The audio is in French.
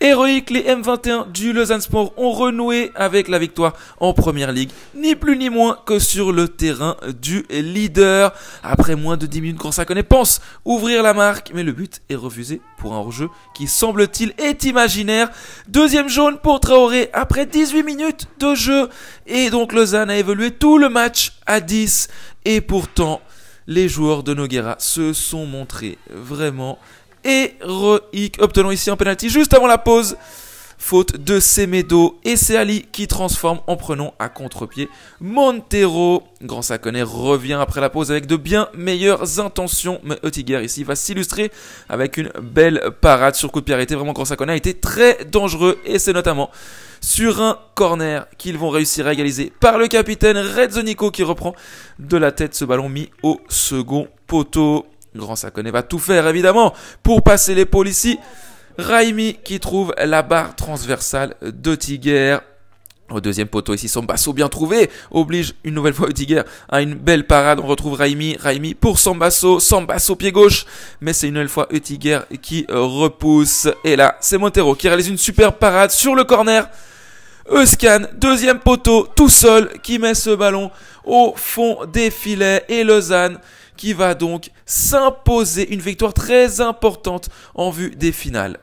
héroïque, les M21 du Lausanne Sport ont renoué avec la victoire en première ligue, ni plus ni moins que sur le terrain du leader. Après moins de 10 minutes, connaît, pense ouvrir la marque, mais le but est refusé pour un hors-jeu qui semble-t-il est imaginaire. Deuxième jaune pour Traoré après 18 minutes de jeu. Et donc Lausanne a évolué tout le match à 10. Et pourtant, les joueurs de Noguera se sont montrés vraiment héroïque, obtenons ici un penalty juste avant la pause. Faute de Semedo et c'est Ali qui transforme en prenant à contre-pied Montero. Grand Saconet revient après la pause avec de bien meilleures intentions, mais Oettinger ici va s'illustrer avec une belle parade sur coup de pied arrêté. Vraiment, Grand Saconet a été très dangereux et c'est notamment sur un corner qu'ils vont réussir à égaliser par le capitaine Redzonico qui reprend de la tête ce ballon mis au second poteau. Grand Sakoné va tout faire évidemment pour passer les policiers. ici. Raimi qui trouve la barre transversale de Tiger. Au deuxième poteau ici, Sambasso bien trouvé, oblige une nouvelle fois Utiger à une belle parade. On retrouve Raimi, Raimi pour Sambasso, Sambasso pied gauche, mais c'est une nouvelle fois Utiger qui repousse. Et là, c'est Montero qui réalise une super parade sur le corner. Euskan, deuxième poteau, tout seul, qui met ce ballon au fond des filets. Et Lausanne qui va donc s'imposer. Une victoire très importante en vue des finales.